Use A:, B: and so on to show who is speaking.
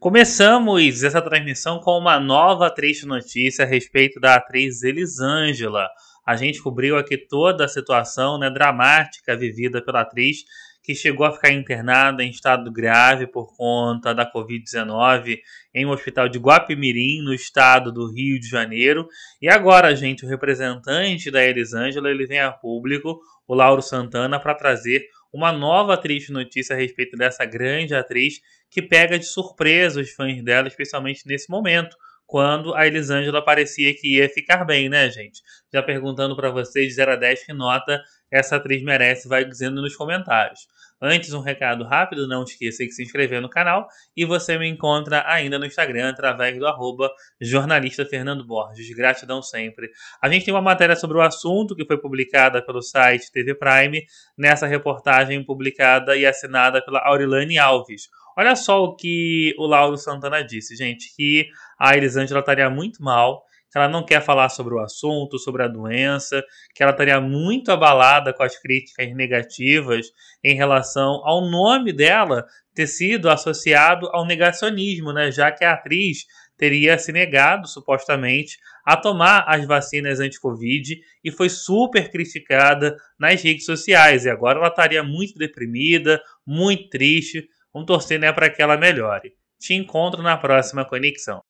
A: Começamos essa transmissão com uma nova triste notícia a respeito da atriz Elisângela. A gente cobriu aqui toda a situação né, dramática vivida pela atriz, que chegou a ficar internada em estado grave por conta da Covid-19 em um hospital de Guapimirim, no estado do Rio de Janeiro. E agora, gente, o representante da Elisângela ele vem a público, o Lauro Santana, para trazer uma nova triste notícia a respeito dessa grande atriz que pega de surpresa os fãs dela, especialmente nesse momento, quando a Elisângela parecia que ia ficar bem, né, gente? Já perguntando para vocês, 0 a 10, que nota essa atriz merece, vai dizendo nos comentários. Antes, um recado rápido, não esqueça de se inscrever no canal e você me encontra ainda no Instagram através do arroba jornalista Fernando Borges. Gratidão sempre. A gente tem uma matéria sobre o assunto que foi publicada pelo site TV Prime, nessa reportagem publicada e assinada pela Aurilane Alves. Olha só o que o Lauro Santana disse, gente, que a Elisângela estaria muito mal, que ela não quer falar sobre o assunto, sobre a doença, que ela estaria muito abalada com as críticas negativas em relação ao nome dela ter sido associado ao negacionismo, né? Já que a atriz teria se negado, supostamente, a tomar as vacinas anti-Covid e foi super criticada nas redes sociais. E agora ela estaria muito deprimida, muito triste, Vamos torcer né, para que ela melhore. Te encontro na próxima conexão.